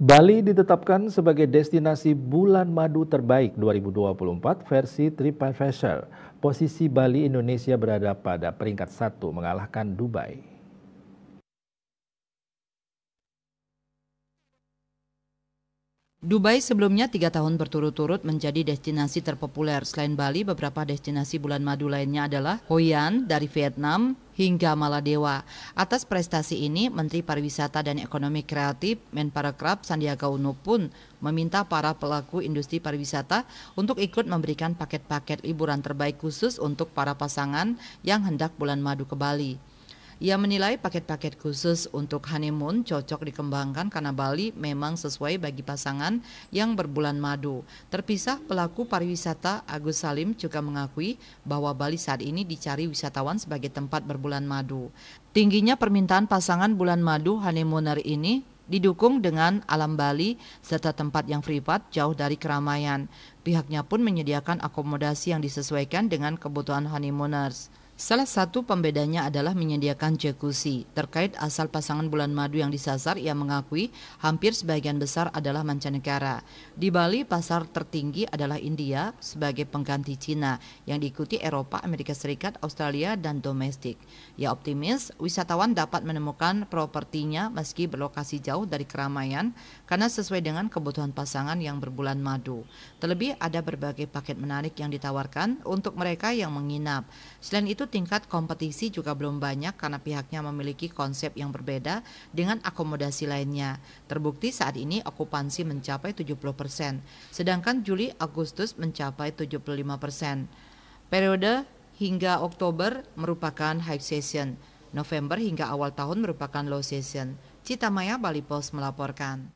Bali ditetapkan sebagai destinasi bulan madu terbaik 2024 versi TripAdvisor. Posisi Bali Indonesia berada pada peringkat satu mengalahkan Dubai. Dubai sebelumnya tiga tahun berturut-turut menjadi destinasi terpopuler. Selain Bali, beberapa destinasi bulan madu lainnya adalah Hoi An dari Vietnam, hingga Maladewa. Atas prestasi ini, Menteri Pariwisata dan Ekonomi Kreatif Menparekraf Sandiaga Uno pun meminta para pelaku industri pariwisata untuk ikut memberikan paket-paket liburan terbaik khusus untuk para pasangan yang hendak bulan madu ke Bali. Ia menilai paket-paket khusus untuk honeymoon cocok dikembangkan karena Bali memang sesuai bagi pasangan yang berbulan madu. Terpisah, pelaku pariwisata Agus Salim juga mengakui bahwa Bali saat ini dicari wisatawan sebagai tempat berbulan madu. Tingginya permintaan pasangan bulan madu honeymooner ini didukung dengan alam Bali serta tempat yang privat jauh dari keramaian. Pihaknya pun menyediakan akomodasi yang disesuaikan dengan kebutuhan honeymooners. Salah satu pembedanya adalah menyediakan jacuzzi. Terkait asal pasangan bulan madu yang disasar, ia mengakui hampir sebagian besar adalah mancanegara. Di Bali, pasar tertinggi adalah India sebagai pengganti Cina yang diikuti Eropa, Amerika Serikat, Australia, dan domestik. Ia optimis wisatawan dapat menemukan propertinya meski berlokasi jauh dari keramaian karena sesuai dengan kebutuhan pasangan yang berbulan madu. Terlebih ada berbagai paket menarik yang ditawarkan untuk mereka yang menginap. Selain itu tingkat kompetisi juga belum banyak karena pihaknya memiliki konsep yang berbeda dengan akomodasi lainnya. Terbukti saat ini okupansi mencapai 70 persen, sedangkan Juli-Agustus mencapai 75 persen. Periode hingga Oktober merupakan high season, November hingga awal tahun merupakan low season. Citamaya Bali Post melaporkan.